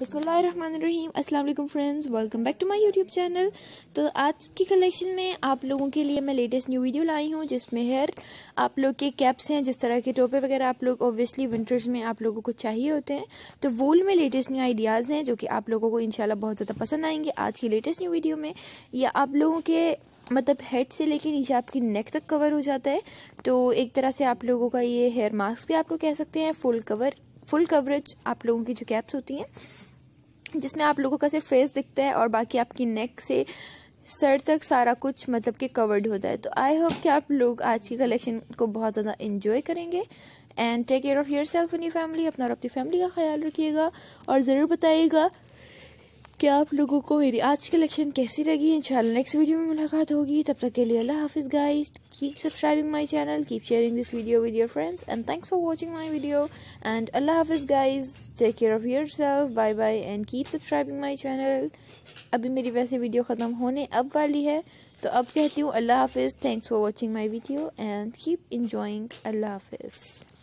बसमीम अल्लाम friends welcome back to my YouTube channel तो आज की कलेक्शन में आप लोगों के लिए मैं लेटेस्ट न्यू वीडियो लाई हूँ जिसमें हेयर आप लोग के कैप्स हैं जिस तरह के टोपे वगैरह आप लोग ओबियसली विंटर्स में आप लोगों को चाहिए होते हैं तो वूल में लेटेस्ट न्यू आइडियाज़ हैं जो कि आप लोगों को इनशाला बहुत ज़्यादा पसंद आएंगे आज की लेटेस्ट न्यू वीडियो में या आप लोगों के मतलब हेड से लेके नीचे आपकी नेक तक कवर हो जाता है तो एक तरह से आप लोगों का ये हेयर मास्क भी आप लोग कह सकते हैं फुल कवर फुल कवरेज आप लोगों की जो कैप्स होती हैं जिसमें आप लोगों का सिर्फ फेस दिखता है और बाकी आपकी नेक से सर तक सारा कुछ मतलब कि कवर्ड होता है तो आई होप कि आप लोग आज की कलेक्शन को बहुत ज़्यादा इन्जॉय करेंगे and take care of your self and your family अपना और अपनी फैमिली का ख्याल रखिएगा और ज़रूर बताइएगा कि आप लोगों को मेरी आज कलेक्शन कैसी लगी इंशाल्लाह नेक्स्ट वीडियो में मुलाकात होगी तब तक के लिए अल्लाह हाफिज़ guys keep subscribing my channel keep sharing this video with your friends and thanks for watching my video and अल्लाह हाफिज़ guys take care of your self bye bye and keep subscribing my channel अभी मेरी वैसे video ख़त्म होने अब वाली है तो अब कहती हूँ अल्लाह हाफिज़ thanks for watching my video and keep enjoying अल्लाह हाफिज़